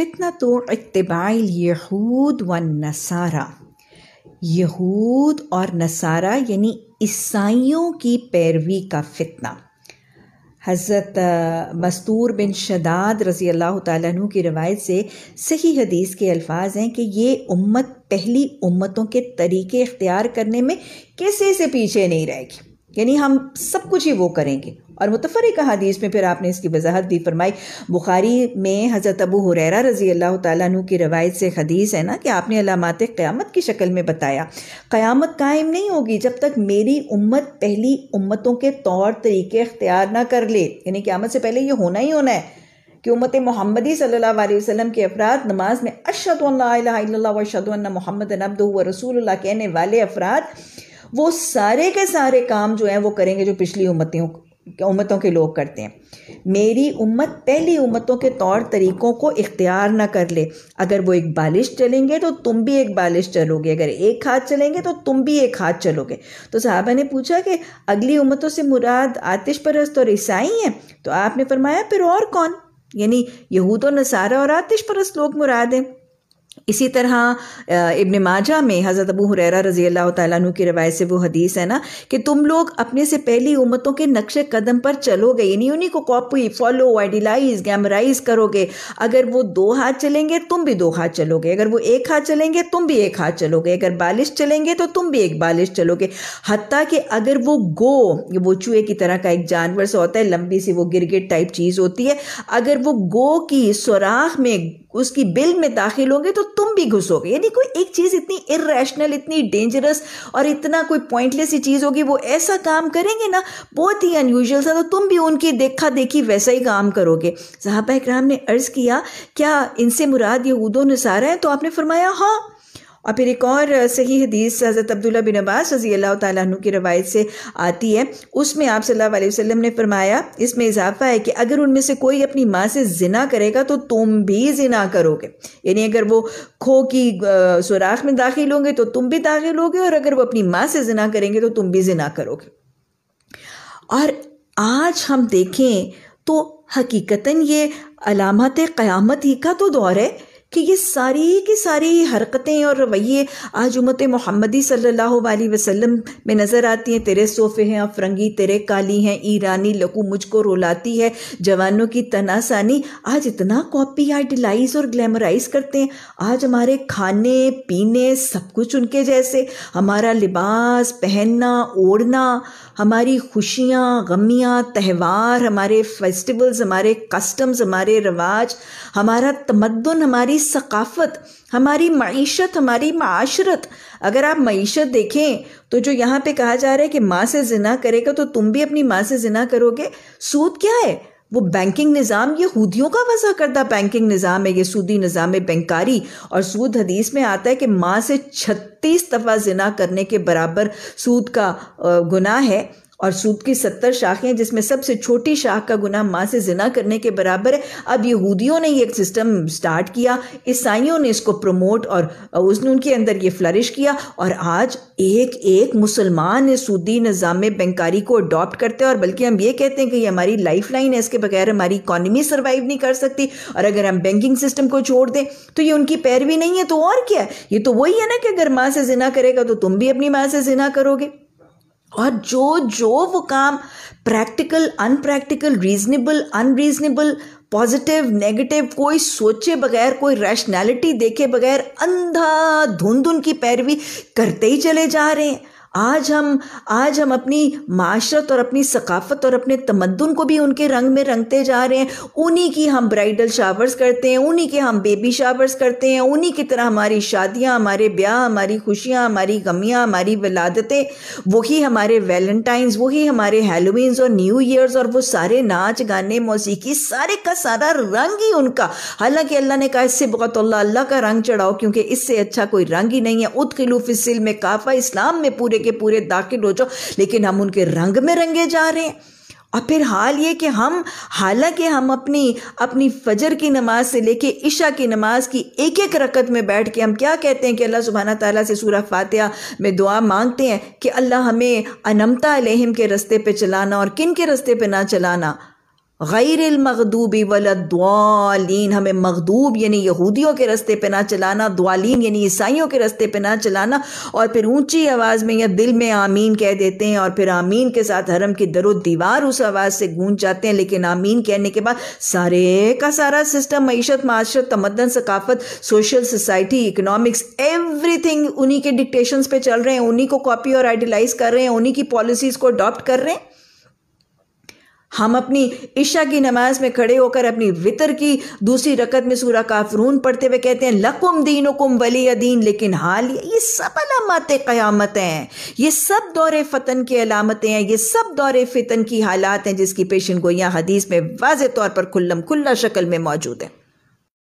इतबाइल यहूद व नसारा यहूद और नसारा यानी ईसाइयों की पैरवी का फितना हज़रत मस्तूर बिन शदाद रज़ी अल्लाह तु की रवायत से सही हदीस के अल्फाज हैं कि ये उम्मत पहली उम्मतों के तरीके इख्तियार करने में किसी से पीछे नहीं रहेगी यानी हम सब कुछ ही वो करेंगे और मुतफ़रक हदीस में फिर आपने इसकी वजाहत भी फरमाई बुखारी में हज़रत अबू हुरैरा रज़ी अल्लाह तु की रवायत से हदीस है ना कि आपने अलामत क़्यामत की शक्ल में बताया क़्यामत कायम नहीं होगी जब तक मेरी उम्मत पहली उम्मतों के तौर तरीके अख्तियार ना कर ले यानी क़्यामत से पहले ये होना ही होना है कि उम्मत मोहम्मदी सल्ला वसम के अफराद नमाज में अशद व अशद मोहम्मद नब्द व रसूल कहने वाले अफराद वो सारे के सारे काम जो हैं वो करेंगे जो पिछली उम्मतियों उम्मतों के लोग करते हैं मेरी उम्मत पहली उम्मतों के तौर तरीक़ों को इख्तियार ना कर ले अगर वो एक बालिश चलेंगे तो तुम भी एक बालिश चलोगे अगर एक हाथ चलेंगे तो तुम भी एक हाथ चलोगे तो साहबा ने पूछा कि अगली उम्मतों से मुराद आतिश परस्त और ईसाई हैं तो आपने फरमाया फिर और कौन यानी यहूद और नसारा और आतिश परस्त लोग मुराद हैं इसी तरह इब्ने माजा में हज़रत अबू हुररा रज़ी अल्लाह तु की रवायत से वो हदीस है ना कि तुम लोग अपने से पहली उम्मतों के नक्शे कदम पर चलोगे यानी उन्हीं को कॉपी फॉलो आइडिलाइज गैमराइज करोगे अगर वो दो हाथ चलेंगे तुम भी दो हाथ चलोगे अगर वो एक हाथ चलेंगे तुम भी एक हाथ चलोगे अगर बालिश चलेंगे तो तुम भी एक बालिश चलोगे हती कि अगर वो गो वो चूहे की तरह का एक जानवर सा होता है लंबी सी वो गिरगिट टाइप चीज़ होती है अगर वो गो की सुराख में उसकी बिल में दाखिल होंगे तो तुम भी घुसोगे यानी कोई एक चीज़ इतनी इेशनल इतनी डेंजरस और इतना कोई पॉइंटलेस ही चीज़ होगी वो ऐसा काम करेंगे ना बहुत ही अनयूजल सा तो तुम भी उनकी देखा देखी वैसा ही काम करोगे साहबा इक्राम ने अर्ज़ किया क्या इनसे मुराद उदो नसारा है तो आपने फरमाया हाँ और फिर एक और सही हदीस हज़रत अब्दुल्ला बिन अब्बास रजी अल्लाह तु की रवायत से आती है उसमें आप सल्ला वसम ने फरमाया इसमें इजाफा है कि अगर उनमें से कोई अपनी माँ से जिना करेगा तो तुम भी जिना करोगे यानी अगर वो खो की सुराख में दाखिल होंगे तो तुम भी दाखिल होगे और अगर वो अपनी माँ से जिना करेंगे तो तुम भी जिना करोगे और आज हम देखें तो हकीकतन ये अलामत क़यामत ही का तो दौर है कि ये सारी की सारी हरकतें और रवैये आज उमत मोहम्मदी सल्लल्लाहु अलैहि वसल्लम में नज़र आती हैं तेरे सोफ़े हैं अफरंगी तेरे काली हैं ईरानी लकू मुझको रुलाती है जवानों की तनासानी आज इतना कॉपी आइडलाइज और ग्लैमराइज करते हैं आज हमारे खाने पीने सब कुछ उनके जैसे हमारा लिबास पहनना ओढ़ना हमारी खुशियाँ गमियाँ त्यौहार हमारे फेस्टिवल्स हमारे कस्टम्स हमारे रवाज हमारा तमद्दन हमारी हमारी सकाफ़त हमारी मीशत हमारी माशरत अगर आप मीशत देखें तो जो यहाँ पे कहा जा रहा है कि माँ से जिना करेगा तो तुम भी अपनी माँ से जिना करोगे सूद क्या है वो बैंकिंग निज़ाम ये हूदियों का वजह करता बैंकिंग निज़ाम है ये सूदी निज़ाम बैंकारी और सूद हदीस में आता है कि माँ से छत्तीस दफ़ा जिना करने के बराबर सूद का गुनाह है और सूद की सत्तर शाखें जिसमें सबसे छोटी शाख का गुना माँ से जिना करने के बराबर है अब यहूदियों ने ये सिस्टम स्टार्ट किया ईसाइयों ने इसको प्रमोट और उसने उनके अंदर ये फ्लरिश किया और आज एक एक मुसलमान इस सूदी निज़ाम बैंकारी को अडॉप्ट करते हैं और बल्कि हम ये कहते हैं कि ये हमारी लाइफ लाइन है इसके बगैर हमारी इकानमी सर्वाइव नहीं कर सकती और अगर हम बैंकिंग सिस्टम को छोड़ दें तो ये उनकी पैरवी नहीं है तो और क्या है ये तो वही है ना कि अगर माँ से जिना करेगा तो तुम भी अपनी माँ से जिना करोगे और जो जो वो काम practical unpractical reasonable unreasonable positive negative कोई सोचे बगैर कोई रैशनैलिटी देखे बगैर अंधा धुन धुन की पैरवी करते ही चले जा रहे हैं आज हम आज हम अपनी माशरत और अपनी सकाफत और अपने तमद्दन को भी उनके रंग में रंगते जा रहे हैं उन्हीं की हम ब्राइडल शावर्स करते हैं उन्हीं के हम बेबी शावर्स करते हैं उन्हीं की तरह हमारी शादियाँ हमारे ब्याह हमारी खुशियाँ हमारी गमियाँ हमारी विलादतें वही हमारे वैलेंटाइंस वही हमारे हेलोवीन्स और न्यू ईयर्स और वो सारे नाच गाने मौसीकी सारे का सारा रंग ही उनका हालांकि अल्लाह ने कहा इससे बहुत अल्लाह अल्लाह का रंग चढ़ाओ क्योंकि इससे अच्छा कोई रंग ही नहीं है उद खिलूफ इस में काफ़ा इस्लाम में पूरे के पूरे दाखिल हो जाओ लेकिन हम उनके रंग में रंगे जा रहे हैं और फिर हाल ये कि हम हालांकि हम अपनी अपनी फजर की नमाज से लेके ईशा की नमाज की एक एक रकत में बैठ के हम क्या कहते हैं कि अल्लाह सुबहाना ताला से सूरह फातिहा में दुआ मांगते हैं कि अल्लाह हमें अनमता अलहम के रस्ते पे चलाना और किन के रस्ते पे ना चलाना गैर मखदूबी हमें मखदूब यानी यहूदियों के रस्ते पे ना चलाना द्वालीन यानी ईसाइयों के रस्ते पे ना चलाना और फिर ऊंची आवाज़ में या दिल में आमीन कह देते हैं और फिर आमीन के साथ हरम की दर दीवार उस आवाज़ से गूंज जाते हैं लेकिन आमीन कहने के बाद सारे का सारा सिस्टम मीशत माशरत तमदन सकाफत सोशल सोसाइटी इकनॉमिक्स थिंग उन्हीं के डिक्टेशन पे चल रहे हैं उन्हीं को कापी और आइडलाइज कर रहे हैं उन्हीं की पॉलिसीज़ को अडॉप्ट कर रहे हैं हम अपनी ईशा की नमाज में खड़े होकर अपनी वितर की दूसरी रकत में सूरा काफरून पढ़ते हुए कहते हैं लकुम दीन कुम वली दीन लेकिन हाल ये सब अलामत क़यामत हैं ये सब दौरे फ़तन की अलामतें हैं ये सब दौरे फ़ितन की हालात हैं जिसकी पेशन गोयाँ हदीस में वाज तौर पर खुल्लम खुल्ला शक्ल में मौजूद है